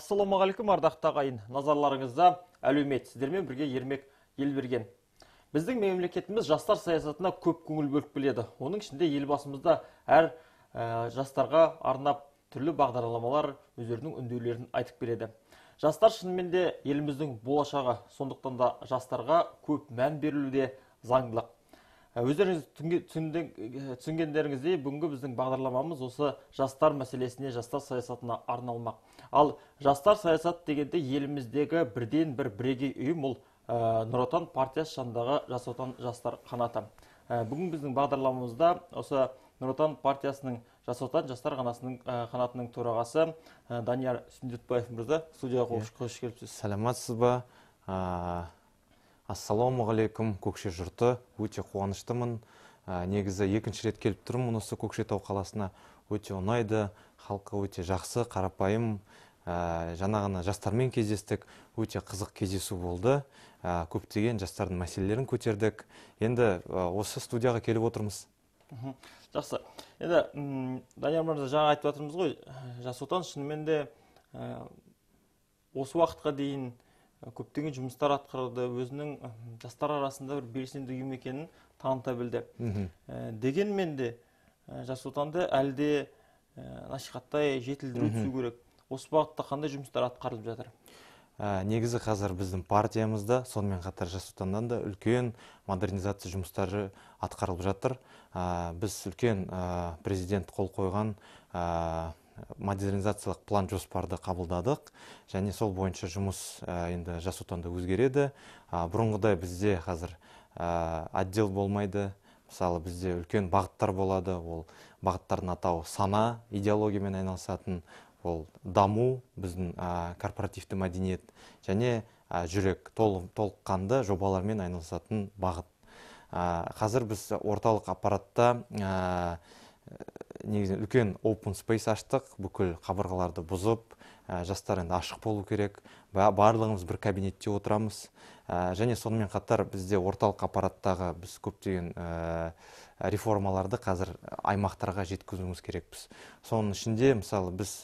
ассалаумағалейкум ардақты ағайын назарларыңызда әлеумет сіздермен бірге ермек елберген біздің мемлекетіміз жастар саясатына көп көңіл бөліп келеді оның ішінде елбасымызда әр ә, жастарға арнап түрлі бағдарламалар өздерінің үндеулерін айтып келеді жастар шынымен де еліміздің болашағы сондықтан да жастарға көп мән берілуде заңдылық Ә, өздеріңіз ә, түсінгендеріңіздей бүгінгі біздің бағдарламамыз осы жастар мәселесіне жастар саясатына арналмақ ал жастар саясат дегенде еліміздегі бірден бір бірегей ұйым ол ә, нұр отан партиясы жанындағы жас отан жастар қанаты ә, бүгін біздің бағдарламамызда осы нұр отан партиясының жас отан жастар қанатының, төрағасы данияр сүндетбаев мырза студияға иә. қош, қош келіпсіз саламатсыз ба ассалаумағалейкум көкше жұрты өте қуаныштымын ә, негізі екінші рет келіп тұрмын осы көкшетау қаласына өте ұнайды халқы өте жақсы қарапайым ә, жаңа ғана жастармен кездестік өте қызық кездесу болды ә, көптеген жастардың мәселелерін көтердік енді ә, осы студияға келіп отырмыз жақсы енді данияр мырза жаңа айтып жатырмыз ғой ә, жас отан шынымен де осы уақытқа дейін көптеген жұмыстар атқарылды өзінің жастар арасында бір белсенді ұйым екенін таныта білді ә, дегенмен де ә, жас отанды әлі де насихаттай жетілдіру түсу керек осы бағытта қандай жұмыстар атқарылып жатыр ә, негізі қазір біздің партиямызда сонымен қатар жас да үлкен модернизация жұмыстары атқарылып жатыр ә, біз үлкен президент қол қойған модернизациялық план жоспарды қабылдадық және сол бойынша жұмыс енді жас отанда өзгереді бұрынғыдай бізде қазір отдел болмайды мысалы бізде үлкен бағыттар болады ол бағыттардың атауы сана идеологиямен айналысатын ол даму біздің корпоративті мәдениет және жүрек толыққанды жобалармен айналысатын бағыт қазір біз орталық аппаратта негізінен үлкен open space аштық бүкіл қабырғаларды бұзып ә, жастар енді ашық болу керек барлығымыз бір кабинетте отырамыз және сонымен қатар бізде орталық аппараттағы біз көптеген реформаларды қазір аймақтарға жеткізуіміз керекпіз соның ішінде мысалы біз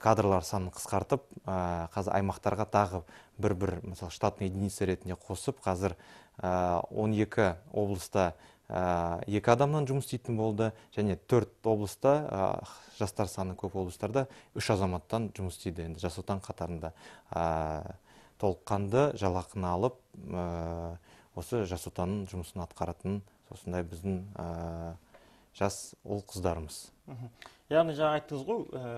кадрлар санын қысқартып қазір аймақтарға тағы бір бір мысалы штатный единица ретінде қосып қазір 12 облыста Ә, екі адамнан жұмыс істейтін болды және төрт облыста ә, жастар саны көп облыстарда үш азаматтан жұмыс істейді енді жас отан қатарында ә, толыққанды жалақыны алып ә, осы жас отанның жұмысын атқаратын осындай біздің ә, жас ұл қыздарымыз яғни жаңа айттыңыз ғой ә,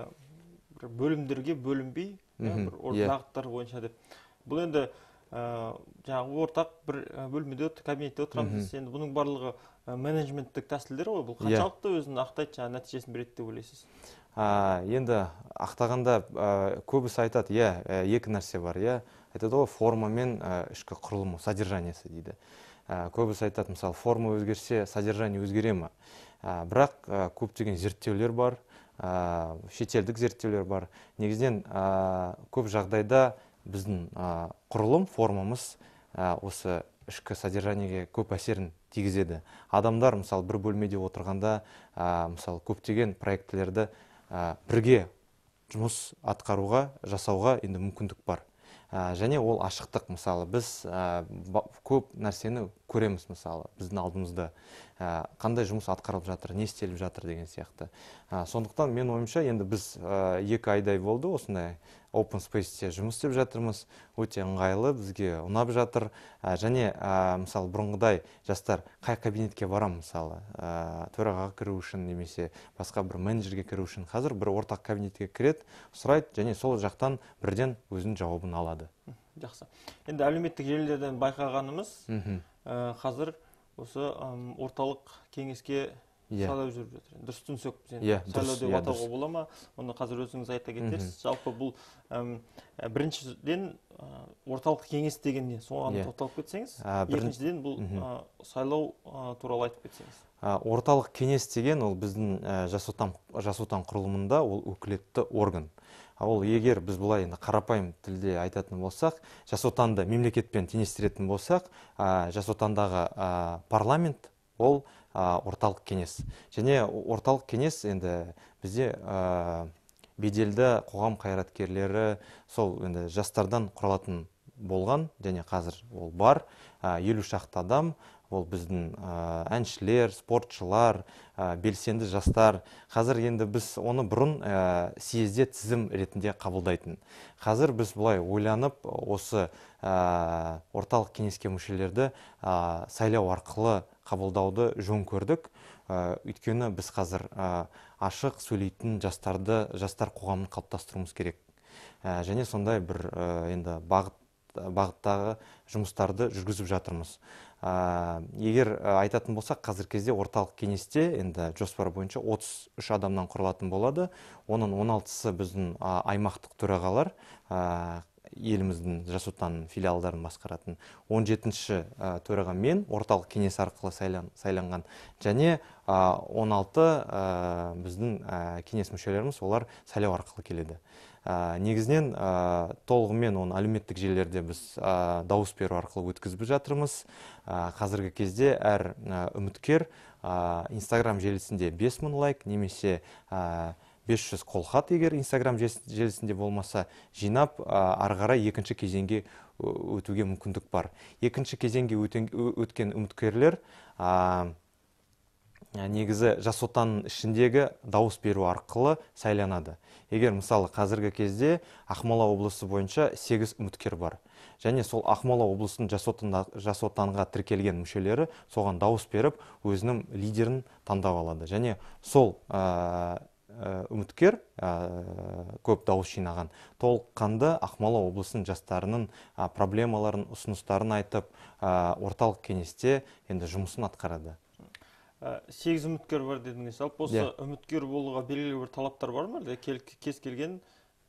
бір бөлімдерге бөлінбей бір бағыттар иә. бойынша деп бұл енді Э, жаңағы ортақ бір э, бөлмеде кабинетте отырамыз енді бұның барлығы э, менеджменттік тәсілдер ғой бұл иә. қаншалықты өзін ақтайды жаңағы нәтижесін береді деп ойлайсыз ә, енді ақтағанда ә, көбісі айтады иә екі нәрсе бар иә айтады ғой форма мен ішкі құрылымы содержаниесі дейді ә, көбісі айтады мысалы форма өзгерсе содержание өзгере ма ә, бірақ ә, көптеген зерттеулер бар ә, шетелдік зерттеулер бар негізінен ә, көп жағдайда біздің құрылым формамыз осы ішкі содержаниеге көп әсерін тигізеді адамдар мысалы бір бөлмеде отырғанда мысалы көптеген проектілерді бірге жұмыс атқаруға жасауға енді мүмкіндік бар және ол ашықтық мысалы біз көп нәрсені көреміз мысалы біздің алдымызда қандай жұмыс атқарылып жатыр не істеліп жатыр деген сияқты сондықтан мен ойымша енді біз екі айдай болды осындай open spaceте жұмыс істеп жатырмыз өте ыңғайлы бізге ұнап жатыр және ә, мысалы бұрынғыдай жастар қай кабинетке барам мысалы ә, төрағаға кіру үшін немесе басқа бір менеджерге кіру үшін қазір бір ортақ кабинетке кіреді сұрайды және сол жақтан бірден өзінің жауабын алады жақсы енді әлеуметтік желілерден байқағанымыз қазір осы орталық кеңеске иә сайлау жүріп жатыр дұрыс түсінсек біз сайлау деп атауға бола ма оны қазір өзіңіз айта кетерсіз жалпы бұл ә, біріншіден орталық кеңес деген не соған иә. тоқталып кетсеңіз екіншіден бұл сайлау туралы айтып кетсеңіз орталық кеңес деген ол біздің жас отан құрылымында ол өкілетті орган Ол егер біз былай енді қарапайым тілде айтатын болсақ жас отанды мемлекетпен теңестіретін болсақ ә, жас отандағы парламент ол ә, орталық кеңес және орталық кеңес енді бізде беделді қоғам қайраткерлері сол енді жастардан құралатын болған және қазір ол бар елу шақты адам ол біздің әншілер спортшылар белсенді жастар қазір енді біз оны бұрын ә, съезде тізім ретінде қабылдайтын қазір біз былай ойланып осы ә, орталық кеңеске мүшелерді сайлау арқылы қабылдауды жөн көрдік өйткені біз қазір ашық сөйлейтін жастарды жастар қоғамын қалыптастыруымыз керек және сондай бір енді бағыт бағыттағы жұмыстарды жүргізіп жатырмыз ә, егер айтатын болсақ қазіргі кезде орталық кеңесте енді жоспар бойынша 33 адамнан құрылатын болады оның 16-сы біздің аймақтық төрағалар ә, еліміздің жас отан филиалдарын басқаратын 17 жетінші ә, төраға мен орталық кеңес арқылы сайлан, сайланған және ә, 16 ә, біздің кеңес мүшелеріміз олар сайлау арқылы келеді ә, негізінен ә, толығымен оны әлеуметтік желілерде біз ә, дауыс беру арқылы өткізіп жатырмыз қазіргі кезде әр үміткер инстаграм желісінде 5000 лайк немесе 500 қолхат егер инстаграм желісінде болмаса жинап ары қарай екінші кезеңге өтуге мүмкіндік бар екінші кезеңге өткен үміткерлер негізі жас отанның ішіндегі дауыс беру арқылы сайланады егер мысалы қазіргі кезде ақмола облысы бойынша 8 үміткер бар және сол ақмола облысының жас, отында, жас отанға тіркелген мүшелері соған дауыс беріп өзінің лидерін таңдап алады және сол ә, үміткер ә, көп дауыс жинаған толыққанды ақмола облысының жастарының проблемаларын ұсыныстарын айтып ә, орталық кеңесте енді жұмысын атқарады Ә, сегіз үміткер бар дедіңіз жалпы осы иә. үміткер болуға белгілі бір талаптар бар ма әлде кез келген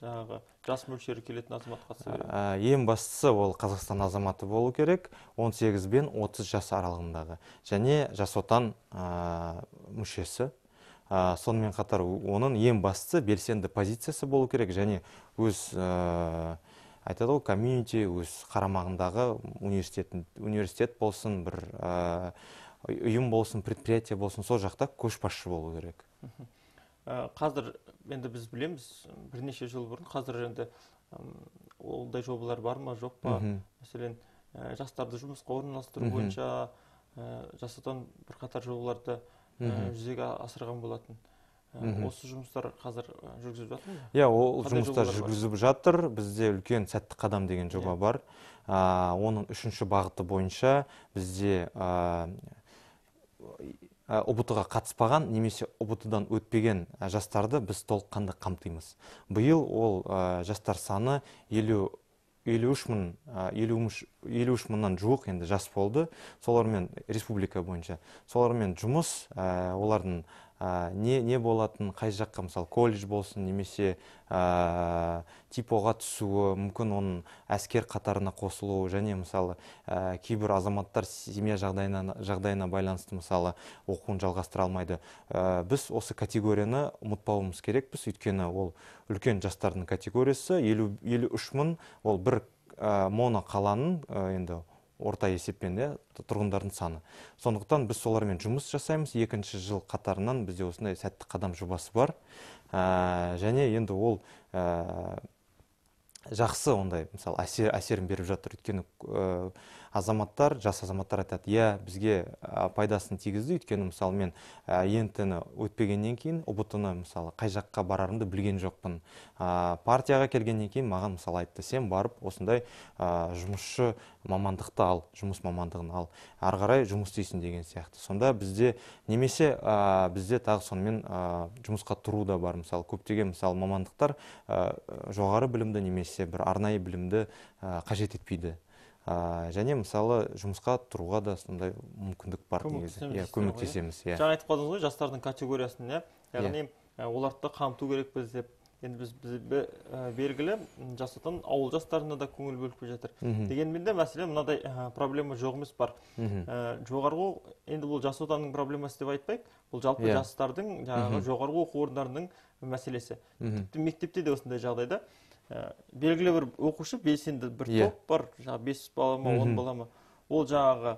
жаңағы жас мөлшері келетін азамат қатыса ә, ең бастысы ол қазақстан азаматы болу керек 18 бен отыз жас аралығындағы және жас отан ә, мүшесі ә, сонымен қатар оның ең бастысы белсенді позициясы болу керек және өз ә, айтады ғой комьюнити өз қарамағындағы университет, университет болсын бір ә, ұйым болсын предприятие болсын сол жақта көшбасшы болу керек ә, қазір енді біз білеміз бірнеше жыл бұрын қазір енді ондай жобалар бар ма жоқ па мәселен ә, жастарды жұмысқа орналастыру бойынша ә, бірқатар жобаларды ә, жүзеге асырған болатын осы жұмыстар қазір жүргізіліп жатыр иә ол жұмыстар жүргізіліп жатыр бізде үлкен сәтті қадам деген жоба иә. бар оның үшінші бағыты бойынша бізде Ә, ұбт ға қатыспаған немесе ұбт дан өтпеген ә, жастарды біз толыққанды қамтимыз биыл ол ә, жастар саны елу елу үш мың елу үш мыңнан жуық енді жас болды солармен республика бойынша солармен жұмыс олардың ә, не не болатын қай жаққа мысалы колледж болсын немесе ә, типоға түсуі мүмкін оның әскер қатарына қосылуы және мысалы кейбір азаматтар семья жағдайына, жағдайына байланысты мысалы оқуын жалғастыра алмайды біз осы категорияны ұмытпауымыз керекпіз өйткені ол үлкен жастардың категориясы елу елу үш мың ол бір ә, моно қаланың енді орта есеппен иә тұрғындардың саны сондықтан біз солармен жұмыс жасаймыз екінші жыл қатарынан бізде осындай сәтті қадам жобасы бар ә, және енді ол ә, жақсы ондай мысалы әсерін беріп жатыр өйткені азаматтар жас азаматтар айтады иә бізге пайдасын тигізді өйткені мысалы мен ент ні өтпегеннен кейін ұбт ны мысалы қай жаққа барарымды білген жоқпын партияға келгеннен кейін маған мысалы айтты сен барып осындай жұмысшы мамандықты ал жұмыс мамандығын ал ары қарай жұмыс істейсің деген сияқты сонда бізде немесе бізде тағы сонымен жұмысқа тұру да бар мысалы көптеген мысалы мамандықтар жоғары білімді немесе бір арнайы білімді қажет етпейді ә, және мысалы жұмысқа тұруға да сондай мүмкіндік бар негізі иә көмектесеміз иә жаңа айтып қалдыңыз ғой жастардың категориясын иә, иә. яғни оларды да қамту керекпіз деп енді біз, бі, ә, белгілі ауыл жастарына да көңіл бөліп келе жатыр дегенмен де мәселе мынадай проблема жоқ емес бар ә, жоғарғы енді бұл жас отанның проблемасы деп айтпайық бұл жалпы иә. жастардың жаңағы жоғарғы оқу орындарының мәселесі тіпті мектепте де осындай да ә, белгілі бір оқушы белсенді бір иә. топ бар жаңағы бес бала ма он бала ма ол жаңағы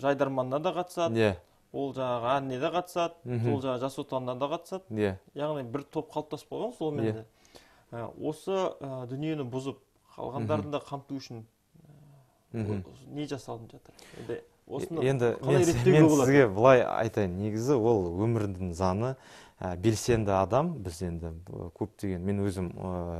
жайдарманына да қатысады yeah. Иә. ол жаңағы әніне де қатысады ол жаңағы жас отанына да қатысады иә yeah. яғни бір топ қалыптасып қалған сонымен иә. ә, осы ә, дүниені бұзып қалғандарын да қамту үшін ә, не жасалынып жатыр енді енді қалай мен, мен сізге былай айтайын негізі ол өмірдің заны Ә, белсенді адам біз енді э, көптеген мен өзім э,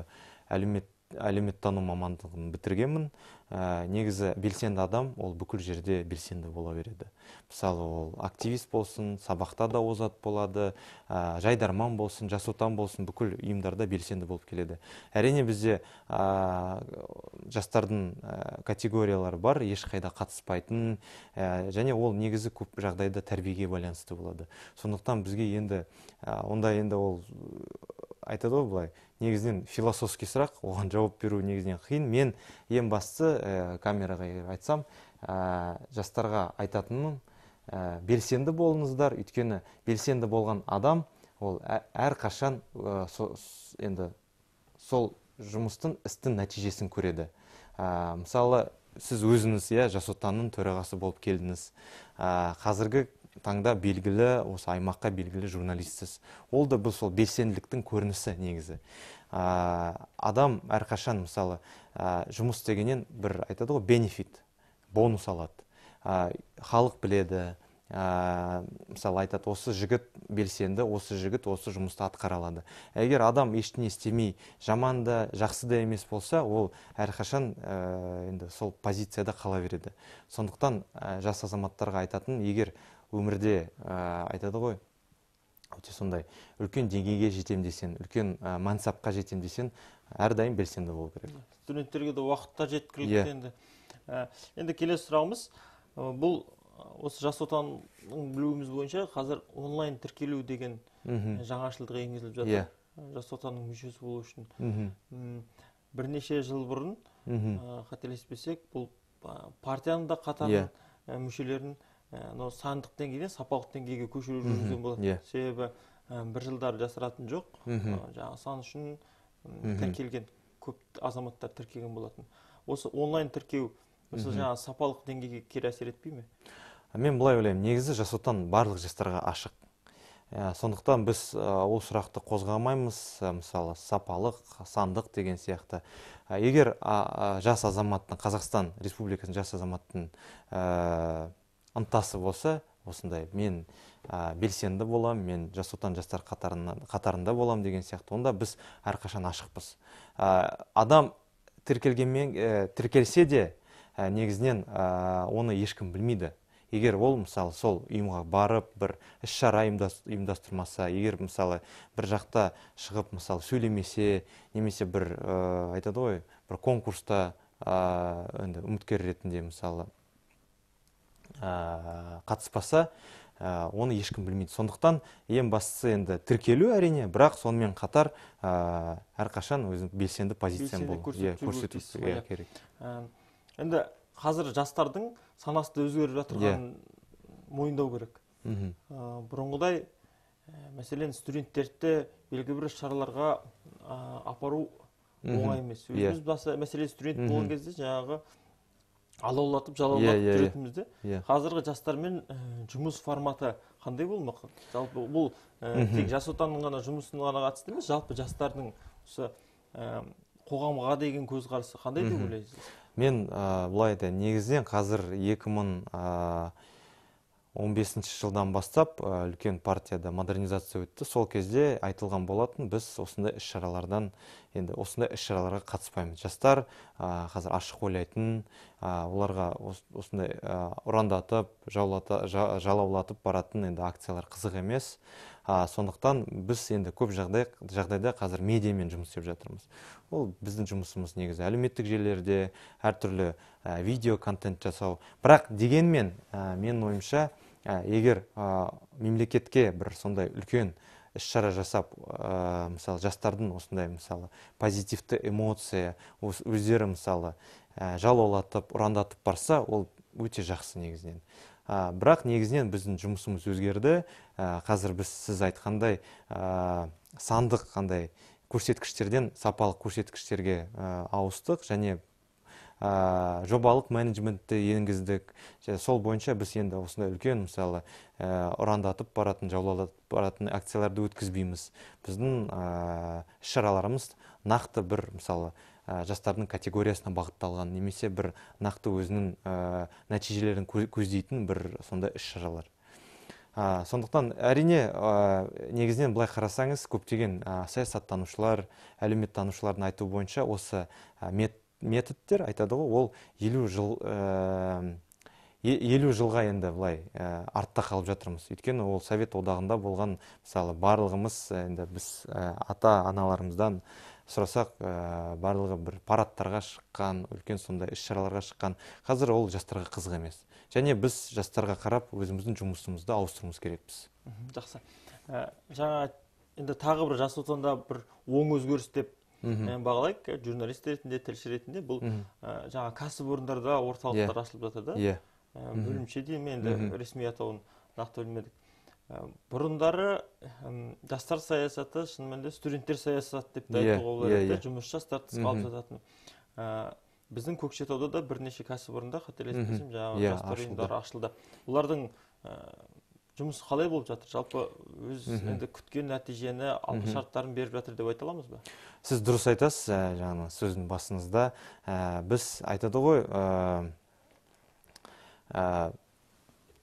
әлеумет әлеуметтану мамандығын бітіргенмін ә, негізі белсенді адам ол бүкіл жерде белсенді бола береді мысалы ол активист болсын сабақта да озат болады ә, жайдарман болсын жас отан болсын бүкіл ұйымдарда белсенді болып келеді әрине бізде ә, жастардың ә, категориялары бар ешқайда қатыспайтын ә, және ол негізі көп жағдайда тәрбиеге байланысты болады сондықтан бізге енді ә, онда енді ол айтады ғой былай негізінен философский сұрақ оған жауап беру негізінен қиын мен ең бастысы ә, камераға айтсам жастарға айтатыным ә, белсенді болыңыздар өйткені белсенді болған адам ол қашан ә, енді сол жұмыстың істің нәтижесін көреді ә, мысалы сіз өзіңіз иә жас төрағасы болып келдіңіз ә, қазіргі таңда белгілі осы аймаққа белгілі журналистсіз ол да бұл сол белсенділіктің көрінісі негізі ә, адам әрқашан мысалы ә, жұмыс дегеннен бір айтады ғой бенефит бонус алады ә, халық біледі ә, мысалы айтады осы жігіт белсенді осы жігіт осы жұмысты атқара алады егер адам ештеңе істемей жаман да жақсы да емес болса ол әрқашан енді сол позицияда қала береді сондықтан ә, жас азаматтарға айтатын егер өмірде ә, айтады ғой өте сондай үлкен деңгейге жетем десең үлкен ә, мансапқа жетем десең әрдайым белсенді болу керек студенттерге де уақытта жеткілікті yeah. Иә. енді ә, енді келесі сұрағымыз бұл осы жас отанның білуіміз бойынша қазір онлайн тіркелу деген жаңашылдық енгізіліп жатыр yeah. Иә. жас отанның мүшесі болу үшін mm бірнеше жыл бұрын mm қателеспесек бұл партияның да қатарын yeah. Иә. мүшелерін мынау э, сандық деңгейден сапалық деңгейге көшіру жүргізген болатын yeah. Иә. себебі э, бір жылдары жасыратын жоқ э, жаңағы сан үшін тіркелген көп азаматтар тіркелген болатын осы онлайн тіркеу осы жаңағы сапалық деңгейге кері әсер етпей ме мен былай ойлаймын негізі жас отан барлық жастарға ашық ә, сондықтан біз ол сұрақты қозғамаймыз мысалы сапалық сандық деген сияқты егер жас азаматтың қазақстан республикасының жас азаматтың ынтасы болса осындай мен ә, белсенді болам, мен жас отан жастар қатарында болам деген сияқты онда біз әрқашан ашықпыз ә, адам тіркелгенмен ә, тіркелсе де ә, негізінен оны ешкім білмейді егер ол мысалы сол ұйымға барып бір іс шара ұйымдастырмаса егер мысалы бір жақта шығып мысалы сөйлемесе немесе бір айтады ғой бір конкурста енді үміткер ретінде мысалы Э, қатыспаса э, оны ешкім білмейді сондықтан ең бастысы енді тіркелу әрине бірақ сонымен қатар ә, әрқашан өзің белсенді позицияны бол иә, көрсету иә, керек енді қазір жастардың санасы өзгеріп жатырғанын иә. мойындау керек бұрынғыдай мәселен студенттерді белгілі бір шараларға апару оңай емес өзіміз мәселен студент болған кезде жаңағы алаулатып жалаулатып yeah, иә, yeah, иә, жүретінбіз де yeah. Иә. қазіргі жастармен э, жұмыс форматы қандай болмақ жалпы бұл ә, тек жас отанның ғана жұмысына ғана қатысты емес жалпы жастардың осы ә, қоғамға деген көзқарасы қандай деп ойлайсыз мен ә, былай айтайын негізінен қазір екі мың 15 жылдан бастап үлкен партияда модернизация өтті сол кезде айтылған болатын біз осындай іс шаралардан енді осындай іс шараларға қатыспаймыз жастар қазір ашық ойлайтын оларға осындай ұрандатып жаулата, жалаулатып баратын енді акциялар қызық емес а, сондықтан біз енді көп жағдай, жағдайда қазір медиамен жұмыс істеп жатырмыз ол біздің жұмысымыз негізі әлеуметтік желілерде әртүрлі ә, видео контент жасау бірақ дегенмен ә, менің ойымша егер мемлекетке бір сондай үлкен іс шара жасап ә, мысалы жастардың осындай мысалы позитивті эмоция өздері мысалы ә, жалаулатып ұрандатып барса ол өте жақсы негізінен ә, бірақ негізінен біздің жұмысымыз өзгерді ә, қазір біз сіз айтқандай ә, сандық қандай көрсеткіштерден сапалық көрсеткіштерге ауыстық және ә, жобалық менеджментті енгіздік және сол бойынша біз енді осындай үлкен мысалы ә, ұрандатып баратын жаулатып баратын акцияларды өткізбейміз біздің іс шараларымыз нақты бір мысалы жастардың категориясына бағытталған немесе бір нақты өзінің нәтижелерін көздейтін бір сондай іс шаралар ә, сондықтан әрине ә, негізінен былай қарасаңыз көптеген ә, саясаттанушылар әлеуметтанушылардың айтуы бойынша осы ә, методтер айтады ғой ол елу жыл ә, елу жылға енді былай артта қалып жатырмыз өйткені ол совет одағында болған мысалы барлығымыз енді біз ата аналарымыздан сұрасақ ә, барлығы бір парадтарға шыққан үлкен сондай іс шараларға шыққан қазір ол жастарға қызық емес және біз жастарға қарап өзіміздің жұмысымызды ауыстыруымыз керекпіз жақсы ә, жаңа енді тағы бір жас отанда бір оң өзгеріс деп э, бағалайық журналист ретінде тілші ретінде бұл ә, жаңа кәсіпорындарда орталықтар иә. ашылып жатыр да иә бөлімше енді ресми атауын нақты білмедік Э, бұрындары жастар саясаты шын мәнінде студенттер саясаты деп те иә, айтуға болар иә, еді иә. жұмыс жастар тыс қалып жататын э, біздің көкшетауда да бірнеше кәсіпорында қателеспесем жаңағы жастар ұйымдары ашылды олардың э, жұмысы қалай болып жатыр жалпы өз енді күткен нәтижені алғы шарттарын беріп жатыр деп айта аламыз ба сіз дұрыс айтасыз жаңа сөздің басыңызда біз айтады ғой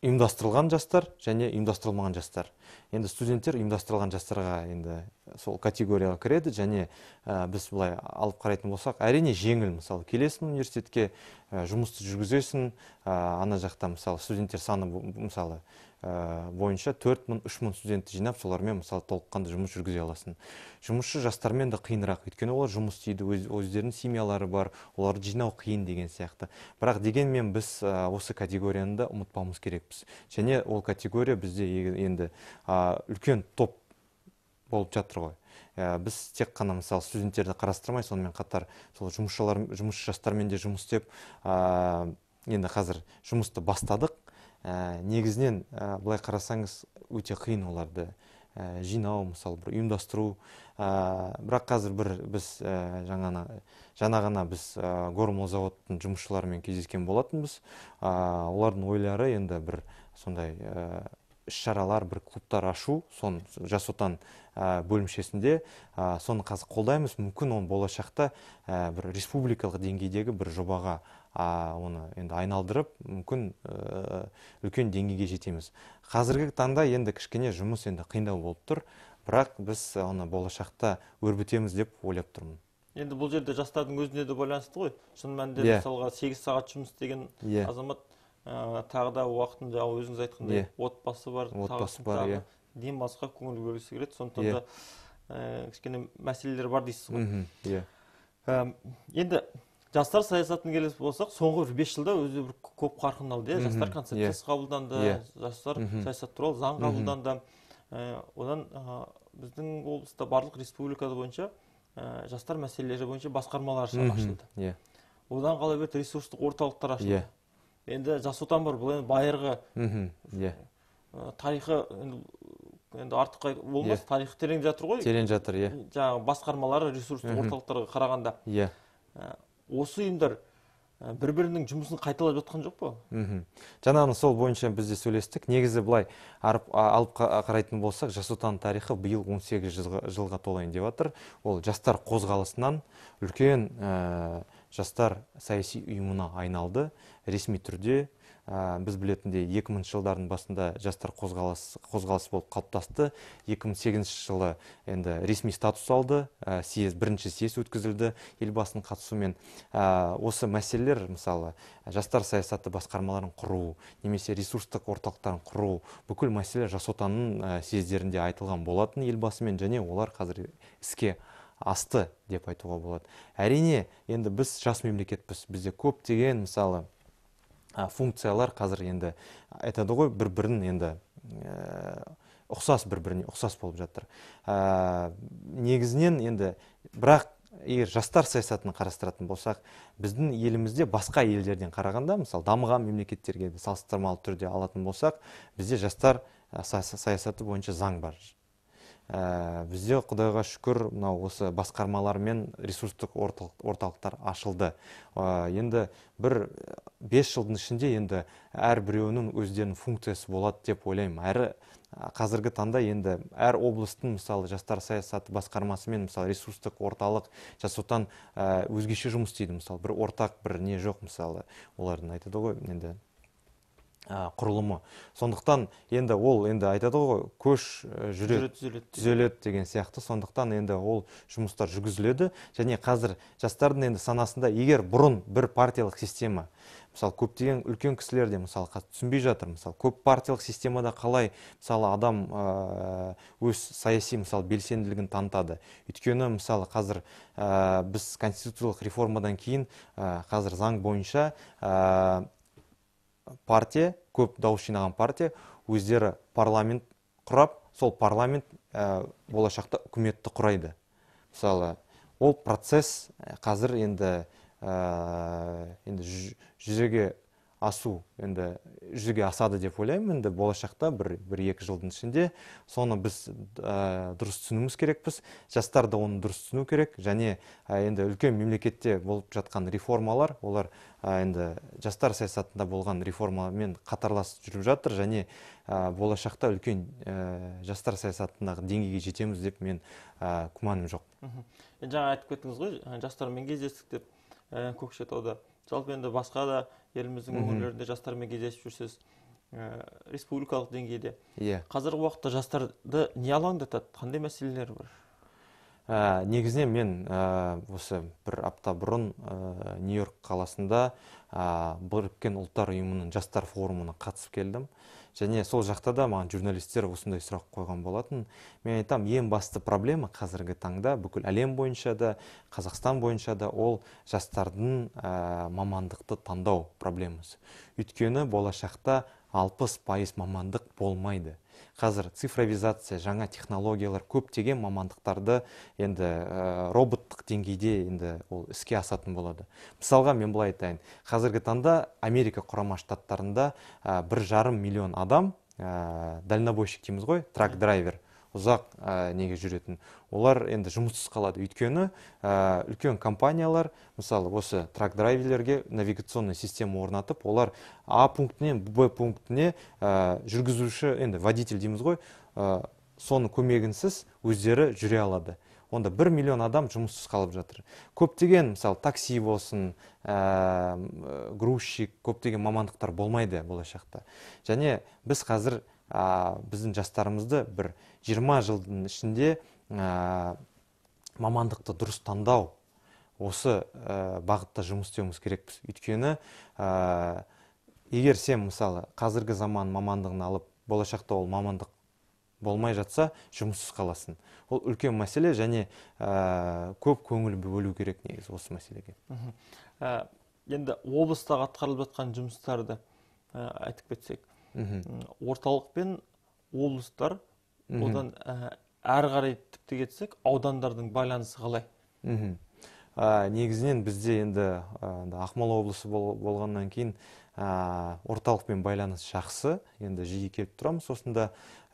ұйымдастырылған жастар және ұйымдастырылмаған жастар енді студенттер ұйымдастырылған жастарға енді сол категорияға кіреді және біз былай алып қарайтын болсақ әрине жеңіл мысалы келесің университетке жұмысты жүргізесің ана жақта мысалы студенттер саны мысалы Э, бойынша 4000-3000 студентті жинап солармен мысалы толыққанды жұмыс жүргізе аласың жұмысшы жастармен де қиынырақ өйткені олар жұмыс істейді өздерінің семьялары бар оларды жинау қиын деген сияқты бірақ дегенмен біз э, осы категорияны да ұмытпауымыз керекпіз және ол категория бізде енді үлкен топ болып жатыр ғой э, біз тек қана мысалы студенттерді қарастырмай сонымен қатар сол жұмысшылар жұмысшы жастармен де жұмыс істеп енді қазір жұмысты бастадық ә, негізінен ә, былай қарасаңыз өте қиын оларды ә, жинау мысалы бір ұйымдастыру ә, бірақ қазір бір біз ә, жаңана жаңа ғана біз ә, гормол зауыттың жұмысшыларымен кездескен болатынбыз ә, олардың ойлары енді бір сондай ә, іс шаралар бір клубтар ашу соны жас отан бөлімшесінде соны қазір қолдаймыз мүмкін оны болашақта бір республикалық деңгейдегі бір жобаға оны енді айналдырып мүмкін үлкен деңгейге жетеміз қазіргі таңда енді кішкене жұмыс енді қиындау болып тұр бірақ біз оны болашақта өрбітеміз деп ойлап тұрмын енді бұл жерде жастардың өзіне де байланысты ғой шын мәнінде yeah. Иә. мысалға сегіз сағат жұмыс істеген yeah. Иә. азамат ә, тағы да уақытында өзіңіз айтқандай yeah. Иә. отбасы бар отбасы бар иә басқа көңіл бөлгісі келеді сондықтан yeah. Иә. да ә, кішкене мәселелер бар дейсіз ғой иә ә, енді жастар саясатын келетін болсақ соңғы бір бес жылда өзі бір көп қарқын алды иә жастар иә. концепциясы қабылданды иә жастар саясаты туралы заң қабылданды ә, одан ә, біздің облыста барлық республика бойынша ә, жастар мәселелері бойынша басқармалар ашылды иә одан қала берді ресурстық орталықтар ашылды иә енді жас отан бар бұл енді байырғы иә тарихы енді артыққа болмас иә. тарихы терең жатыр ғой терең жатыр иә жаңағы басқармалары ресурстық орталықтарға қарағанда иә ә, осы ұйымдар ә, бір бірінің жұмысын қайталап жатқан жоқ па мхм жаңағы сол бойынша бізде сөйлестік негізі былай алып қарайтын болсақ жас отан тарихы биыл 18 сегіз жылға, толайын деп жатыр ол жастар қозғалысынан үлкен ә, жастар саяси ұйымына айналды ресми түрде ә, біз білетіндей 2000 жылдардың басында жастар қозғалыс, қозғалыс болып қалыптасты 2008 жылы енді ресми статус алды ә, съез бірінші съез өткізілді елбасының қатысуымен ә, осы мәселелер мысалы жастар саясаты басқармаларын құру немесе ресурстық орталықтарын құру бүкіл мәселе жас отанның ә, съездерінде айтылған болатын елбасымен және олар қазір іске асты деп айтуға болады әрине енді біз жас мемлекетпіз бізде көптеген мысалы функциялар қазір енді айтады ғой бір бірін енді ә, ұқсас бір біріне ұқсас болып жатыр ә, негізінен енді бірақ егер жастар саясатын қарастыратын болсақ біздің елімізде басқа елдерден қарағанда мысалы дамыған мемлекеттерге салыстырмалы түрде алатын болсақ бізде жастар саясаты бойынша заң бар ә, бізде құдайға шүкір мынау осы басқармалар мен ресурстық орталықтар ашылды ә, енді бір бес жылдың ішінде енді әр әрбіреуінің өздерінің функциясы болады деп ойлаймын әрі қазіргі таңда енді әр облыстың мысалы жастар саясаты басқармасымен мысалы ресурстық орталық жас отан ә, өзгеше жұмыс істейді мысалы бір ортақ бір не жоқ мысалы олардың айтады ғой енді құрылымы сондықтан енді ол енді айтады ғой көш э, жүреді түзеледі деген сияқты сондықтан енді ол жұмыстар жүргізіледі және қазір жастардың енді санасында егер бұрын бір партиялық система мысалы көптеген үлкен кісілер де мысалы қазір түсінбей жатыр мысалы көп партиялық системада қалай мысалы адам э, өз саяси мысалы белсенділігін танытады өйткені мысалы қазір э, біз конституциялық реформадан кейін қазір заң бойынша партия көп дауыс жинаған партия өздері парламент құрап сол парламент ә, болашақта үкіметті құрайды мысалы ол процесс ә, қазір енді ә, енді жүзеге асу енді жүзеге асады деп ойлаймын енді болашақта бір бір екі жылдың ішінде соны біз дұрыс түсінуіміз керекпіз жастар да оны дұрыс түсіну керек және енді үлкен мемлекетте болып жатқан реформалар олар ә, енді жастар саясатында болған реформамен қатарлас жүріп жатыр және ә, болашақта үлкен жастар саясатындағы деңгейге жетеміз деп мен ә, күмәнім жоқ жаңа айтып кеттіңіз ғой жастармен кездестік деп ә, көкшетауда жалпы енді басқа да еліміздің өңірлерінде жастармен кездесіп жүрсіз ә, республикалық деңгейде иә yeah. қазіргі уақытта жастарды не алаңдатады қандай мәселелер бар ә, негізінен мен ә, осы бір апта бұрын ә, нью йорк қаласында ә, біріккен ұлттар ұйымының жастар форумына қатысып келдім және сол жақта да маған журналистер осындай сұрақ қойған болатын мен айтамын ең басты проблема қазіргі таңда бүкіл әлем бойынша да қазақстан бойынша да ол жастардың ә, мамандықты таңдау проблемасы өйткені болашақта алпыс пайыз мамандық болмайды қазір цифровизация жаңа технологиялар көптеген мамандықтарды енді ә, роботтық деңгейде енді ол іске асатын болады мысалға мен былай айтайын қазіргі таңда америка құрама штаттарында э, бір жарым миллион адам ә, дальнобойщик дейміз ғой трак драйвер ұзақ ә, неге жүретін олар енді жұмыссыз қалады өйткені ә, үлкен компаниялар мысалы осы трак драйверлерге навигационный система орнатып олар а пунктінен б пунктіне ә, жүргізуші енді водитель дейміз ғой ә, соның көмегінсіз өздері жүре алады онда бір миллион адам жұмыссыз қалып жатыр көптеген мысалы такси болсын ә, грузчик көптеген мамандықтар болмайды болашақта және біз қазір біздің жастарымызды бір 20 жылдың ішінде мамандықты дұрыс таңдау осы бағытта жұмыс істеуіміз керекпіз өйткені егер сен мысалы қазіргі заман мамандығын алып болашақта ол мамандық болмай жатса жұмыссыз қаласың ол үлкен мәселе және ә, көп көңіл бөлу керек негізі осы мәселеге ә, енді облыстағы атқарылып жатқан жұмыстарды ә, айтып кетсек орталық пен облыстар одан әрі қарай тіпті кетсек аудандардың байланысы қалай мхм ә, негізінен бізде енді ә, ақмола облысы болғаннан кейін ә, орталықпен байланыс жақсы енді жиі келіп тұрамыз осында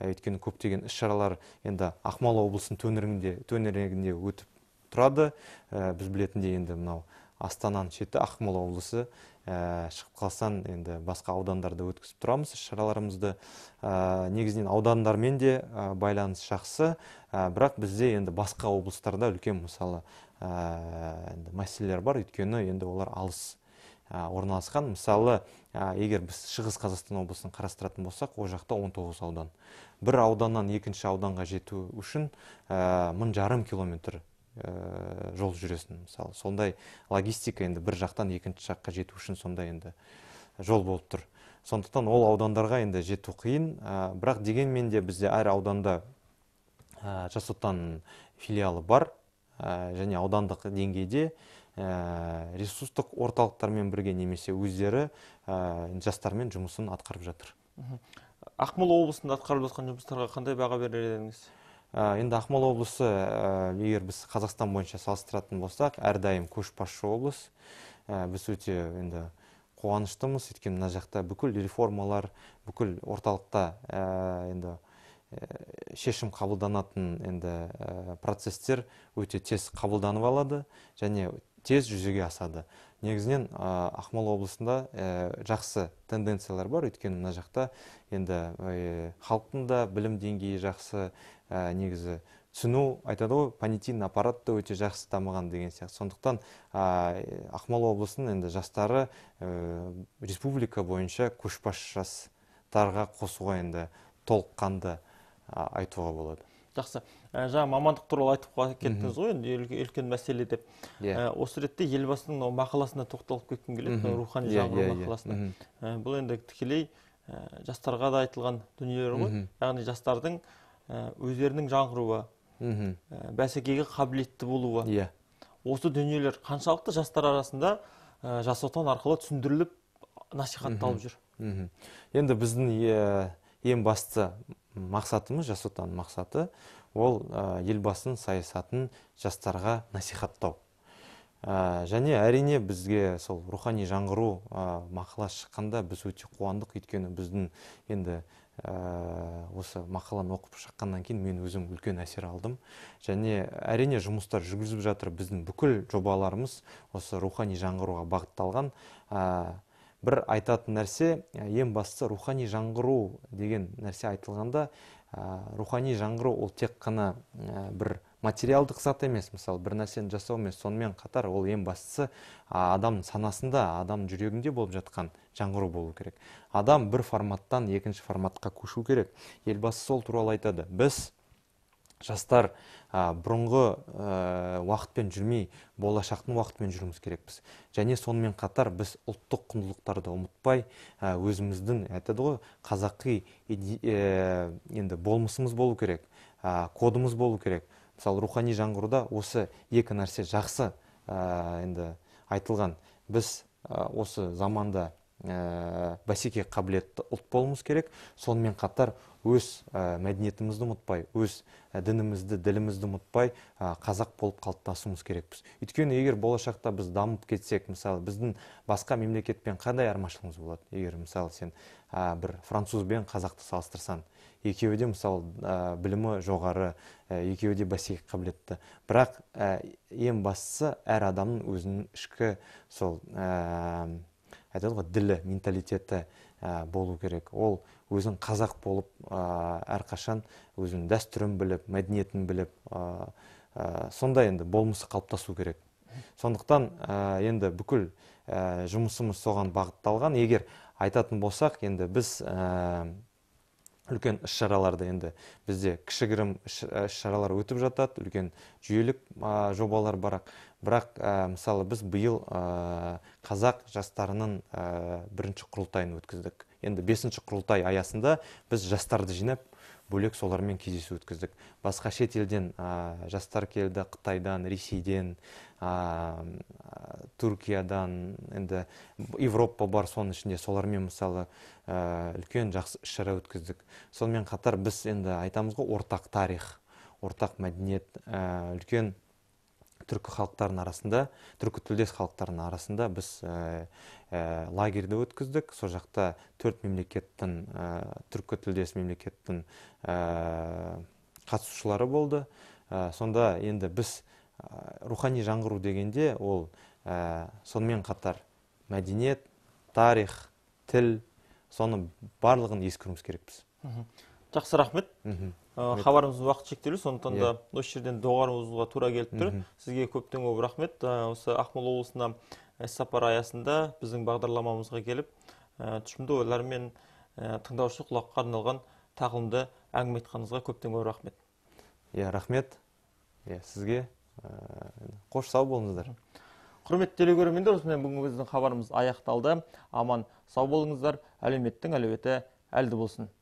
өйткені көптеген іс шаралар енді ақмола облысының төңірегінде төңірегінде өтіп тұрады біз білетіндей енді мынау астананың шеті ақмола облысы ә, шығып қалсаң енді басқа аудандарда өткізіп тұрамыз іс шараларымызды ә, негізінен аудандармен де э, байланыс жақсы бірақ бізде енді басқа облыстарда үлкен мысалы ә, мәселелер бар өйткені енді олар алыс ә, орналасқан мысалы егер біз шығыс қазақстан облысын қарастыратын болсақ ол жақта 19 аудан бір ауданнан екінші ауданға жету үшін ә, мың жарым километр ә, э, жол жүресің мысалы сондай логистика енді бір жақтан екінші жаққа жету үшін сондай енді жол болып тұр сондықтан ол аудандарға енді жету қиын э, бірақ дегенмен де бізде әр ауданда ә, филиалы бар және аудандық деңгейде ә, ресурстық орталықтармен бірге немесе өздері ә, жастармен жұмысын атқарып жатыр Ақмола облысында атқарып жатқан жұмыстарға қандай баға берер едіңіз Э, енді ақмола облысы э, егер біз қазақстан бойынша салыстыратын болсақ әрдайым көшбасшы облыс э, біз өте енді қуаныштымыз өйткені мына жақта бүкіл реформалар бүкіл орталықта енді шешім қабылданатын енді процестер өте тез қабылданып алады және тез жүзеге асады негізінен ә, ақмола облысында жақсы тенденциялар бар өйткені мына жақта енді халықтың ә, да білім деңгейі жақсы ә, негізі түсіну айтады ғой понятийный аппарат өте жақсы дамыған деген сияқты сондықтан ә, ақмола облысының енді жастары ә, республика бойынша көшбасшы жастарға қосуға енді толыққанды айтуға болады жақсы ә, жаңа мамандық туралы айтып кеттіңіз ғой енді үлкен мәселе деп yeah. Иә. ә, осы ретте елбасының мынау мақаласына тоқталып кеткім келеді мынау рухани иә, жаңғыру иә, мақаласына ә, бұл енді тікелей ә, жастарға да айтылған дүниелер ғой яғни жастардың Э, өздерінің жаңғыруы э, бәсекеге қабілетті болуы иә осы дүниелер қаншалықты жастар арасында э, жас отан арқылы түсіндіріліп насихатталып жүр енді біздің ең басты мақсатымыз жас отан мақсаты ол елбасының саясатын жастарға насихаттау ә, және әрине бізге сол рухани жаңғыру ә, шыққанда біз өте қуандық өйткені біздің енді ә, осы мақаланы оқып шыққаннан кейін мен өзім үлкен әсер алдым және әрине жұмыстар жүргізіп жатыр біздің бүкіл жобаларымыз осы рухани жаңғыруға бағытталған ә, бір айтатын нәрсе ең бастысы рухани жаңғыру деген нәрсе айтылғанда ә, рухани жаңғыру ол тек қана ә, бір материалдық зат емес мысалы бір нәрсені жасау емес сонымен қатар ол ең бастысы адамның санасында адамның жүрегінде болып жатқан жаңғыру болу керек адам бір форматтан екінші форматқа көшу керек елбасы сол туралы айтады біз жастар бұрынғы ә, уақытпен жүрмей болашақтың уақытымен жүруіміз керекпіз және сонымен қатар біз ұлттық құндылықтарды ұмытпай өзіміздің айтады ғой қазақи енді болмысымыз болу керек кодымыз болу керек мысалы рухани жаңғыруда осы екі нәрсе жақсы ә, енді айтылған біз осы заманда ә, бәсеке қабілетті ұлт болуымыз керек сонымен қатар өз ә, мәдениетімізді ұмытпай өз ә, дінімізді ділімізді ұмытпай қазақ болып қалыптасуымыз керекпіз өйткені егер болашақта біз дамып кетсек мысалы біздің басқа мемлекетпен қандай айырмашылығымыз болады егер мысалы сен ә, бір французбен қазақты салыстырсаң екеуі де мысалы білімі жоғары ә, екеуі де бәсекеге қабілетті бірақ ә, ең бастысы әр адамның өзінің ішкі сол ә, айтады ғой ділі менталитеті ә, болу керек ол өзің қазақ болып ә, әрқашан өзінің дәстүрін біліп мәдениетін біліп ә, сондай енді болмысы қалыптасу керек сондықтан енді бүкіл ә, жұмысымыз соған бағытталған егер айтатын болсақ енді біз үлкен іс шараларды енді бізде кішігірім іс ә, шаралар өтіп жатады үлкен жүйелік ә, жобалар барақ. бірақ мысалы біз биыл ә, қазақ жастарының бірінші құрылтайын өткіздік енді бесінші құрылтай аясында біз жастарды жинап бөлек солармен кездесу өткіздік басқа шет жастар келді қытайдан ресейден ә, түркиядан енді европа бар соның ішінде солармен мысалы ә, үлкен жақсы іс шара өткіздік сонымен қатар біз енді айтамыз ғой ортақ тарих ортақ мәдениет үлкен түркі халықтарының арасында түркі тілдес халықтардың арасында біз ә, лагерьді өткіздік сол жақта төрт мемлекеттің ә, түркі тілдес мемлекеттің ә, қатысушылары болды ә, сонда енді біз рухани жаңғыру дегенде ол ә, сонымен қатар мәдениет тарих тіл соның барлығын ескеруіміз керекпіз жақсы рахмет хабарымыздың уақыт шектеулі сондықтан иә. да осы жерден доғаруымызға тура келіп тұр сізге көптен көп рахмет осы ақмола облысына сапар аясында біздің бағдарламамызға келіп тұшымды ойлар мен тыңдаушы құлаққа арналған тағылымды әңгіме айтқаныңызға көптен көп рахмет иә рахмет иә сізге қош сау болыңыздар құрметті телекөрермендер осымен бүгінгі біздің хабарымыз аяқталды аман сау болыңыздар әлеуметтің әлеуеті әлді болсын